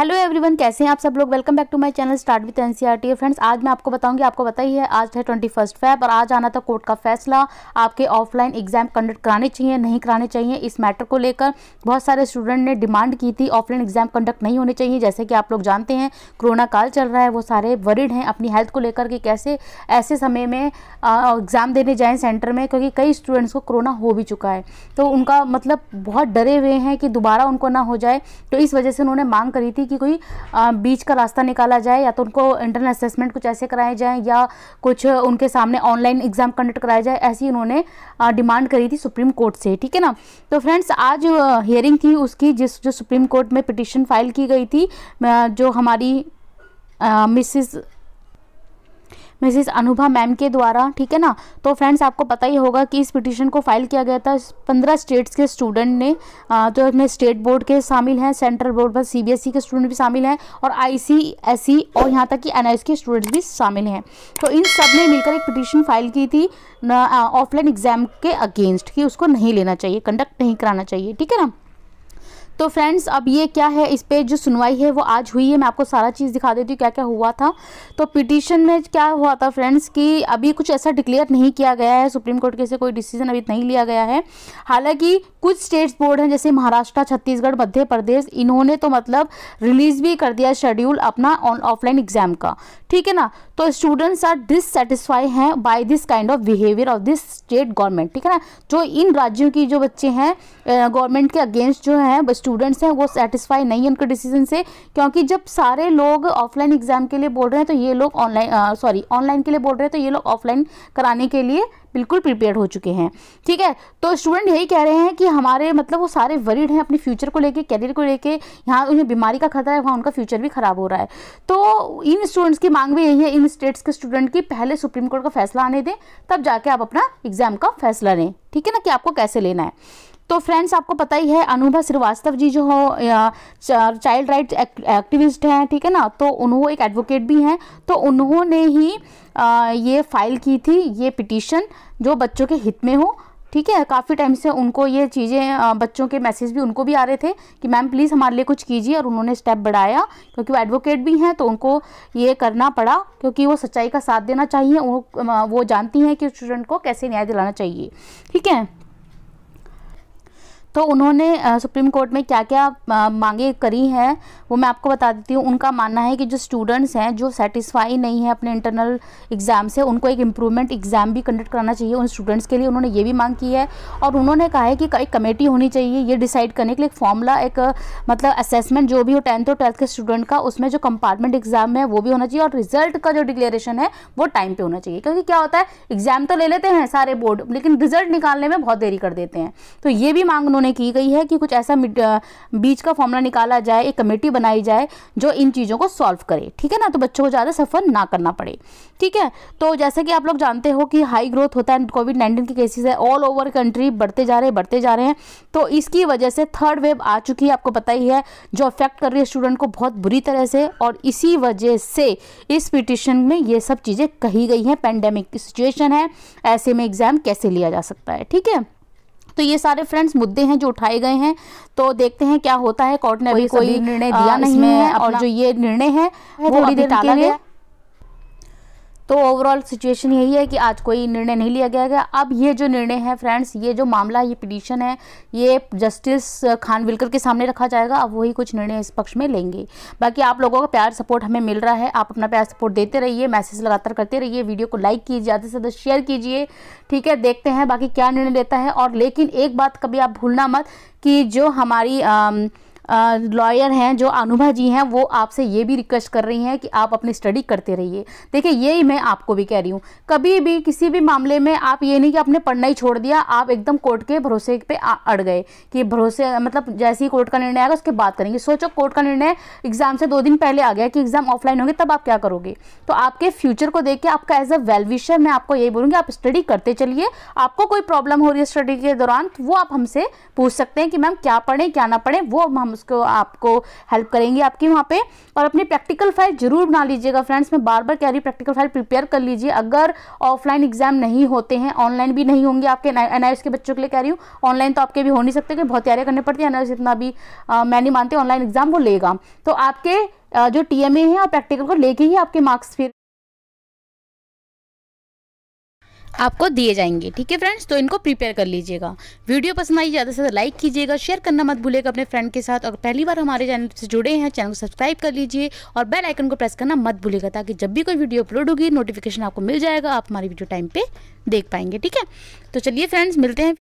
hello everyone कैसे हैं आप सब लोग welcome back to my channel start with NCERT friends आज मैं आपको बताऊंगी आपको पता ही है आज है ट्वेंटी फर्स्ट फैब और आज आना था कोर्ट का फैसला आपके ऑफलाइन एग्जाम कंडक्ट कराने चाहिए नहीं कराने चाहिए इस मैटर को लेकर बहुत सारे स्टूडेंट ने डिमांड की थी ऑफलाइन एग्जाम कंडक्ट नहीं होने चाहिए जैसे कि आप लोग जानते हैं कोरोना काल चल रहा है वो सारे वरिड हैं अपनी हेल्थ को लेकर कि कैसे ऐसे समय में एग्ज़ाम देने जाएँ सेंटर में क्योंकि कई स्टूडेंट्स को कोरोना हो भी चुका है तो उनका मतलब बहुत डरे हुए हैं कि दोबारा उनको ना हो जाए तो इस वजह से उन्होंने मांग करी थी कि कोई बीच का रास्ता निकाला जाए या तो उनको इंटरनल असेसमेंट कुछ ऐसे कराए जाएँ या कुछ उनके सामने ऑनलाइन एग्ज़ाम कंडक्ट कराया जाए ऐसी उन्होंने डिमांड करी थी सुप्रीम कोर्ट से ठीक है ना तो फ्रेंड्स आज हियरिंग थी उसकी जिस जो सुप्रीम कोर्ट में पिटिशन फाइल की गई थी जो हमारी मिसिस मिसिस अनुभा मैम के द्वारा ठीक है ना तो फ्रेंड्स आपको पता ही होगा कि इस पिटिशन को फाइल किया गया था पंद्रह स्टेट्स के स्टूडेंट ने जो तो अपने स्टेट बोर्ड के शामिल हैं सेंट्रल बोर्ड पर सीबीएसई e के स्टूडेंट भी शामिल हैं और आईसीएसई e और यहाँ तक कि एनआईएस e के स्टूडेंट भी शामिल हैं तो इन सब ने मिलकर एक पिटिशन फाइल की थी ऑफलाइन एग्जाम के अगेंस्ट कि उसको नहीं लेना चाहिए कंडक्ट नहीं कराना चाहिए ठीक है ना तो फ्रेंड्स अब ये क्या है इस पर जो सुनवाई है वो आज हुई है मैं आपको सारा चीज़ दिखा देती हूँ क्या क्या हुआ था तो पिटिशन में क्या हुआ था फ्रेंड्स कि अभी कुछ ऐसा डिक्लेयर नहीं किया गया है सुप्रीम कोर्ट के से कोई डिसीजन अभी नहीं लिया गया है हालांकि कुछ स्टेट्स बोर्ड हैं जैसे महाराष्ट्र छत्तीसगढ़ मध्य प्रदेश इन्होंने तो मतलब रिलीज़ भी कर दिया शेड्यूल अपना ऑन ऑफलाइन एग्जाम का ठीक है ना तो स्टूडेंट्स आर डिससेटिस्फाई हैं by this kind of behaviour of this state government ठीक है ना जो इन राज्यों की जो बच्चे हैं गवर्नमेंट के अगेंस्ट जो है स्टूडेंट्स हैं वो सेटिस्फाई नहीं है उनके डिसीजन से क्योंकि जब सारे लोग ऑफलाइन एग्जाम के लिए बोल रहे हैं तो ये लोग ऑनलाइन सॉरी ऑनलाइन के लिए बोल रहे हैं तो ये लोग ऑफलाइन कराने के लिए बिल्कुल प्रिपेयर हो चुके हैं ठीक है तो स्टूडेंट यही कह रहे हैं कि हमारे मतलब वो सारे वरीड हैं अपने फ्यूचर को लेके कैरियर को लेके यहाँ उन्हें बीमारी का खतरा है वहाँ उनका फ्यूचर भी खराब हो रहा है तो इन स्टूडेंट्स की मांग भी यही है इन स्टेट्स के स्टूडेंट की पहले सुप्रीम कोर्ट का फैसला आने दें तब जाके आप अपना एग्जाम का फैसला लें ठीक है ना कि आपको कैसे लेना है तो फ्रेंड्स आपको पता ही है अनुभा श्रीवास्तव जी जो हो चाइल्ड राइट एक्टिविस्ट हैं ठीक है ना तो उन्होंने एक एडवोकेट भी हैं तो उन्होंने ही आ, ये फाइल की थी ये पिटीशन जो बच्चों के हित में हो ठीक है काफ़ी टाइम से उनको ये चीज़ें बच्चों के मैसेज भी उनको भी आ रहे थे कि मैम प्लीज़ हमारे लिए कुछ कीजिए और उन्होंने स्टेप बढ़ाया क्योंकि वो एडवोकेट भी हैं तो उनको ये करना पड़ा क्योंकि वो सच्चाई का साथ देना चाहिए वो जानती हैं कि स्टूडेंट को कैसे न्याय दिलाना चाहिए ठीक है तो उन्होंने सुप्रीम कोर्ट में क्या क्या मांगे करी हैं वो मैं आपको बता देती हूँ उनका मानना है कि जो स्टूडेंट्स हैं जो सेटिस्फाई नहीं है अपने इंटरनल एग्ज़ाम से उनको एक इम्प्रूवमेंट एग्ज़ाम भी कंडक्ट कराना चाहिए उन स्टूडेंट्स के लिए उन्होंने ये भी मांग की है और उन्होंने कहा है कि एक कमेटी होनी चाहिए ये डिसाइड करने के लिए एक फॉर्मूला एक मतलब असेसमेंट जो भी हो टेंथ और ट्वेल्थ के स्टूडेंट का उसमें जो कंपार्टमेंट एग्ज़ाम है वो भी होना चाहिए और रिजल्ट का जो डिक्लेरेशन है वो टाइम पर होना चाहिए क्योंकि क्या होता है एग्ज़ाम तो ले लेते हैं सारे बोर्ड लेकिन रिजल्ट निकालने में बहुत देरी कर देते हैं तो ये भी मांग उन्होंने की गई है कि कुछ ऐसा बीच का फॉर्मूला निकाला जाए एक कमेटी बनाई जाए जो इन चीज़ों को सॉल्व करे ठीक है ना तो बच्चों को ज़्यादा सफ़र ना करना पड़े ठीक है तो जैसे कि आप लोग जानते हो कि हाई ग्रोथ होता है कोविड नाइन्टीन के केसेज है ऑल ओवर कंट्री बढ़ते जा रहे हैं बढ़ते जा रहे हैं तो इसकी वजह से थर्ड वेव आ चुकी है आपको पता ही है जो अफेक्ट कर रही है स्टूडेंट को बहुत बुरी तरह से और इसी वजह से इस पिटिशन में ये सब चीज़ें कही गई हैं पेंडेमिक की सिचुएशन है ऐसे में एग्ज़ाम कैसे लिया जा सकता है ठीक है तो ये सारे फ्रेंड्स मुद्दे हैं जो उठाए गए हैं तो देखते हैं क्या होता है कोर्ट ने अभी कोई निर्णय दिया नहीं है और जो ये निर्णय है वो अभी टाला गया तो ओवरऑल सिचुएशन यही है कि आज कोई निर्णय नहीं लिया गया है अब ये जो निर्णय है फ्रेंड्स ये जो मामला ये पिटिशन है ये जस्टिस खानविलकर के सामने रखा जाएगा अब वही कुछ निर्णय इस पक्ष में लेंगे बाकी आप लोगों का प्यार सपोर्ट हमें मिल रहा है आप अपना प्यार सपोर्ट देते रहिए मैसेज लगातार करते रहिए वीडियो को लाइक कीजिए ज़्यादा से ज़्यादा शेयर कीजिए ठीक है देखते हैं बाकी क्या निर्णय लेता है और लेकिन एक बात कभी आप भूलना मत कि जो हमारी लॉयर हैं जो अनुभा जी हैं वो आपसे ये भी रिक्वेस्ट कर रही हैं कि आप अपनी स्टडी करते रहिए देखिए यही मैं आपको भी कह रही हूँ कभी भी किसी भी मामले में आप ये नहीं कि आपने पढ़ना ही छोड़ दिया आप एकदम कोर्ट के भरोसे पे अड़ गए कि भरोसे मतलब जैसे ही कोर्ट का निर्णय आएगा उसके बाद करेंगे सोचो कोर्ट का निर्णय एग्जाम से दो दिन पहले आ गया कि एग्जाम ऑफलाइन होंगे तब आप क्या करोगे तो आपके फ्यूचर को देख के आपका एज अ वेल विशर मैं आपको यही बोलूँगी आप स्टडी करते चलिए आपको कोई प्रॉब्लम हो रही है स्टडी के दौरान तो वो आप हमसे पूछ सकते हैं कि मैम क्या पढ़ें क्या ना पढ़ें वो हम उसको आपको हेल्प करेंगी आपकी वहाँ पे और अपनी प्रैक्टिकल फाइल जरूर बना लीजिएगा फ्रेंड्स मैं बार बार कह रही प्रैक्टिकल फाइल प्रिपेयर कर लीजिए अगर ऑफलाइन एग्जाम नहीं होते हैं ऑनलाइन भी नहीं होंगे आपके एन के बच्चों के लिए कह रही हूँ ऑनलाइन तो आपके भी हो नहीं सकते बहुत तैयारी करनी पड़ती है एन इतना भी मैं नहीं मानती ऑनलाइन एग्जाम वो लेगा तो आपके जो टी एम ए है और प्रैक्टिकल को लेके ही आपके मार्क्स फिर आपको दिए जाएंगे ठीक है फ्रेंड्स तो इनको प्रिपेयर कर लीजिएगा वीडियो पसंद आई ज़्यादा से ज़्यादा लाइक कीजिएगा शेयर करना मत भूलिएगा अपने फ्रेंड के साथ और पहली बार हमारे चैनल से जुड़े हैं चैनल को सब्सक्राइब कर लीजिए और बेल आइकन को प्रेस करना मत भूलिएगा ताकि जब भी कोई वीडियो अपलोड होगी नोटिफिकेशन आपको मिल जाएगा आप हमारी वीडियो टाइम पर देख पाएंगे ठीक है तो चलिए फ्रेंड्स मिलते हैं